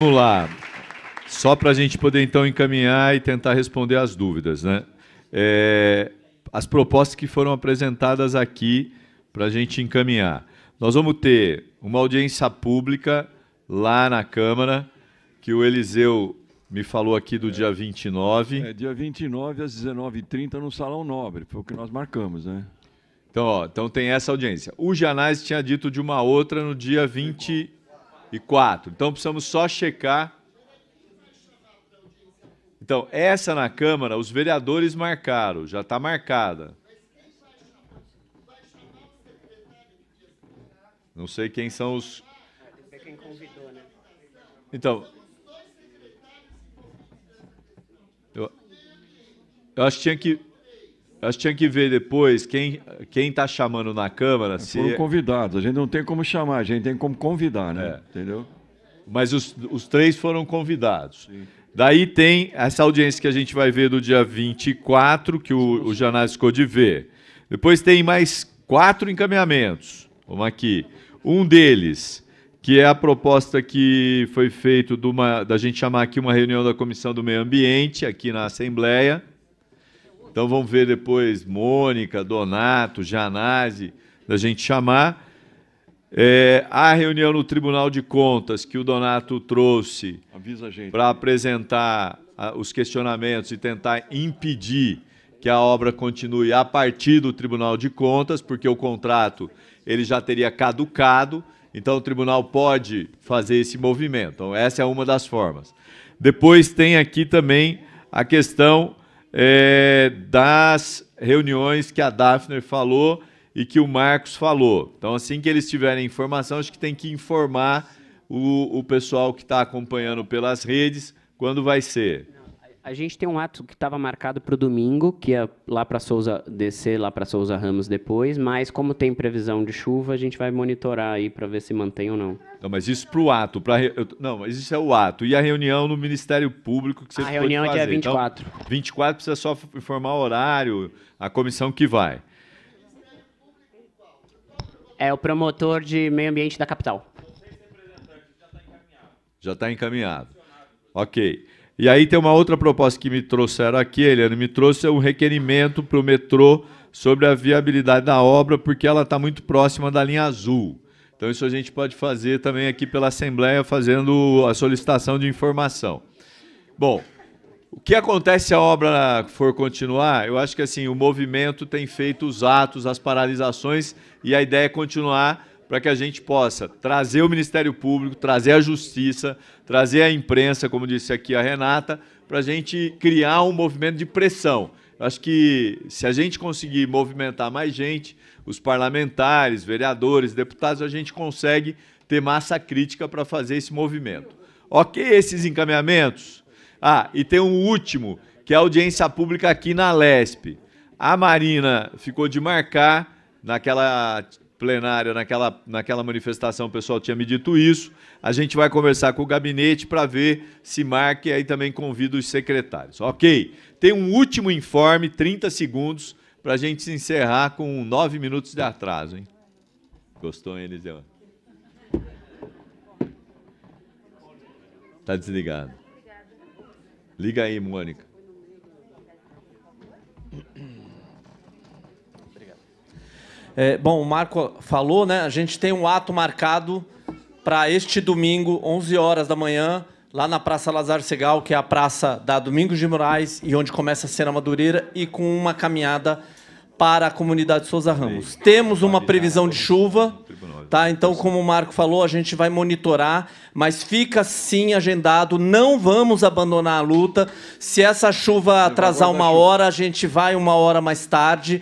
Vamos lá. Só para a gente poder então encaminhar e tentar responder as dúvidas, né? É, as propostas que foram apresentadas aqui para a gente encaminhar. Nós vamos ter uma audiência pública lá na Câmara, que o Eliseu me falou aqui do é, dia 29. É, dia 29 às 19h30 no Salão Nobre, foi o que nós marcamos, né? Então, ó, então tem essa audiência. O Janais tinha dito de uma outra no dia 20 e 4. Então precisamos só checar. Então, essa na Câmara, os vereadores marcaram, já está marcada. Não sei quem são os. Então. Eu, eu acho que tinha que que tinha que ver depois quem quem está chamando na Câmara. É, se... Foram é- convidados. A gente não tem como chamar, a gente tem como convidar, né? É. Entendeu? Mas os, os três foram convidados. Sim. Daí tem essa audiência que a gente vai ver do dia 24, que o, o Janás ficou de ver. Depois tem mais quatro encaminhamentos. Vamos aqui. Um deles, que é a proposta que foi feita da gente chamar aqui uma reunião da Comissão do Meio Ambiente, aqui na Assembleia. Então vamos ver depois Mônica, Donato, Janase, da gente chamar. É, a reunião no Tribunal de Contas que o Donato trouxe para apresentar a, os questionamentos e tentar impedir que a obra continue a partir do Tribunal de Contas, porque o contrato ele já teria caducado, então o tribunal pode fazer esse movimento. Então, essa é uma das formas. Depois tem aqui também a questão é, das reuniões que a Daphne falou e que o Marcos falou. Então, assim que eles tiverem informação, acho que tem que informar o, o pessoal que está acompanhando pelas redes quando vai ser. A gente tem um ato que estava marcado para o domingo, que é lá para Souza descer lá para Souza Ramos depois, mas como tem previsão de chuva, a gente vai monitorar aí para ver se mantém ou não. Não, mas isso para o ato, não, mas isso é o ato e a reunião no Ministério Público que você A reunião é dia 24. Então, 24 precisa só informar o horário, a comissão que vai. É o promotor de meio ambiente da capital. Já está encaminhado. Ok. E aí tem uma outra proposta que me trouxeram aqui, Eliane, me trouxe um requerimento para o metrô sobre a viabilidade da obra, porque ela está muito próxima da linha azul. Então isso a gente pode fazer também aqui pela Assembleia, fazendo a solicitação de informação. Bom, o que acontece se a obra for continuar? Eu acho que assim o movimento tem feito os atos, as paralisações, e a ideia é continuar para que a gente possa trazer o Ministério Público, trazer a Justiça, trazer a imprensa, como disse aqui a Renata, para a gente criar um movimento de pressão. Eu acho que se a gente conseguir movimentar mais gente, os parlamentares, vereadores, deputados, a gente consegue ter massa crítica para fazer esse movimento. Ok, esses encaminhamentos? Ah, e tem um último, que é a audiência pública aqui na LESP. A Marina ficou de marcar naquela plenária, naquela, naquela manifestação, o pessoal tinha me dito isso. A gente vai conversar com o gabinete para ver se marca e aí também convido os secretários. Ok. Tem um último informe, 30 segundos, para a gente se encerrar com nove minutos de atraso. Hein? Gostou, Eliseu? Está desligado. Liga aí, Mônica. É, bom, o Marco falou, né? A gente tem um ato marcado para este domingo, 11 horas da manhã, lá na Praça Lazar Segal, que é a praça da Domingos de Moraes e onde começa a Cena Madureira, e com uma caminhada para a comunidade Souza Ramos. Temos uma né? previsão de chuva, tá? Então, como o Marco falou, a gente vai monitorar, mas fica sim agendado, não vamos abandonar a luta. Se essa chuva atrasar uma hora, a gente vai uma hora mais tarde.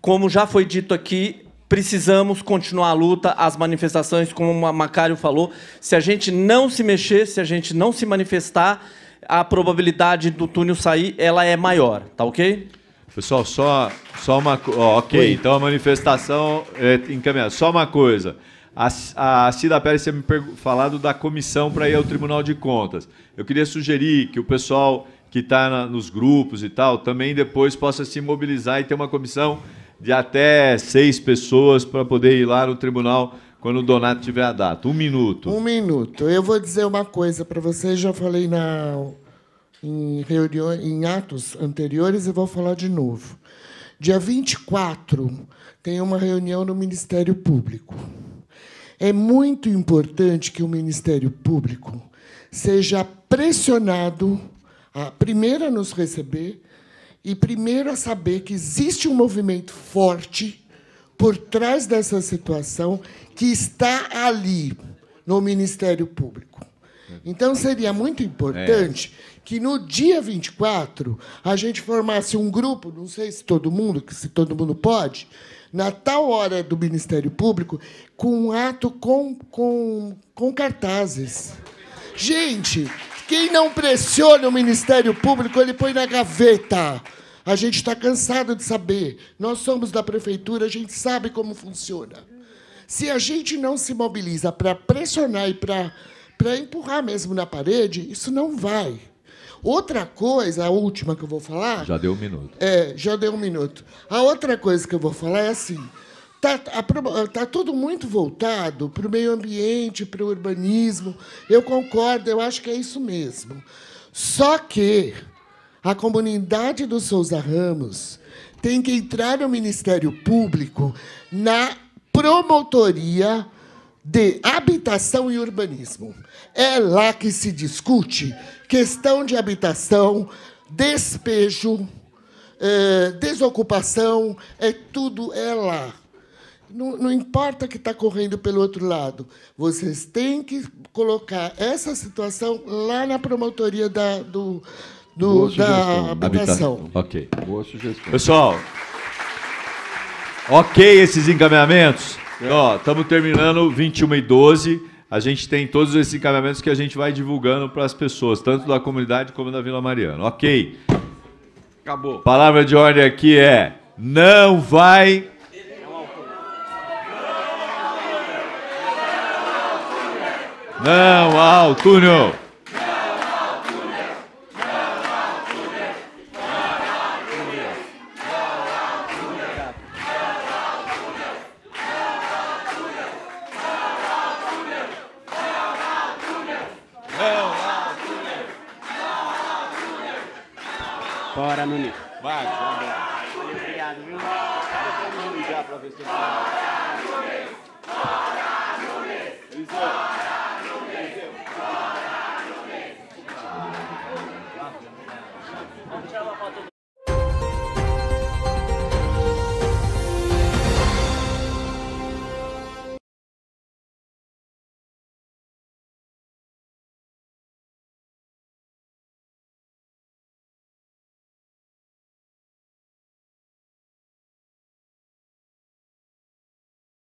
Como já foi dito aqui, precisamos continuar a luta, as manifestações, como o Macário falou. Se a gente não se mexer, se a gente não se manifestar, a probabilidade do túnel sair ela é maior, tá ok? Pessoal, só, só uma ó, Ok, Oi. então a manifestação é encaminhada. Só uma coisa. A, a Cida Pérez tinha me falado da comissão para ir ao Tribunal de Contas. Eu queria sugerir que o pessoal que está nos grupos e tal também depois possa se mobilizar e ter uma comissão de até seis pessoas para poder ir lá no tribunal quando o Donato tiver a data. Um minuto. Um minuto. Eu vou dizer uma coisa para vocês, já falei na, em, reunião, em atos anteriores e vou falar de novo. Dia 24 tem uma reunião no Ministério Público. É muito importante que o Ministério Público seja pressionado a primeira nos receber e primeiro a saber que existe um movimento forte por trás dessa situação que está ali no Ministério Público. Então seria muito importante é. que no dia 24 a gente formasse um grupo, não sei se todo mundo, se todo mundo pode, na tal hora do Ministério Público, com um ato com, com, com cartazes. Gente, quem não pressiona o Ministério Público, ele põe na gaveta. A gente está cansado de saber. Nós somos da prefeitura, a gente sabe como funciona. Se a gente não se mobiliza para pressionar e para para empurrar mesmo na parede, isso não vai. Outra coisa, a última que eu vou falar. Já deu um minuto. É, já deu um minuto. A outra coisa que eu vou falar é assim: Está tá tudo muito voltado para o meio ambiente, para o urbanismo. Eu concordo, eu acho que é isso mesmo. Só que a comunidade do Souza Ramos tem que entrar no Ministério Público na promotoria de habitação e urbanismo. É lá que se discute questão de habitação, despejo, é, desocupação, é tudo é lá. Não, não importa que está correndo pelo outro lado, vocês têm que colocar essa situação lá na promotoria da, do, do, da habitação. Ok. Boa sugestão. Pessoal, ok esses encaminhamentos? Estamos é. terminando 21 e 12. A gente tem todos esses encaminhamentos que a gente vai divulgando para as pessoas, tanto da comunidade como da Vila Mariana. Ok. Acabou. Palavra de ordem aqui é: não vai Não ao túnel! Bora, Nuni. Vai, Obrigado, viu? Vou ligar pra ver se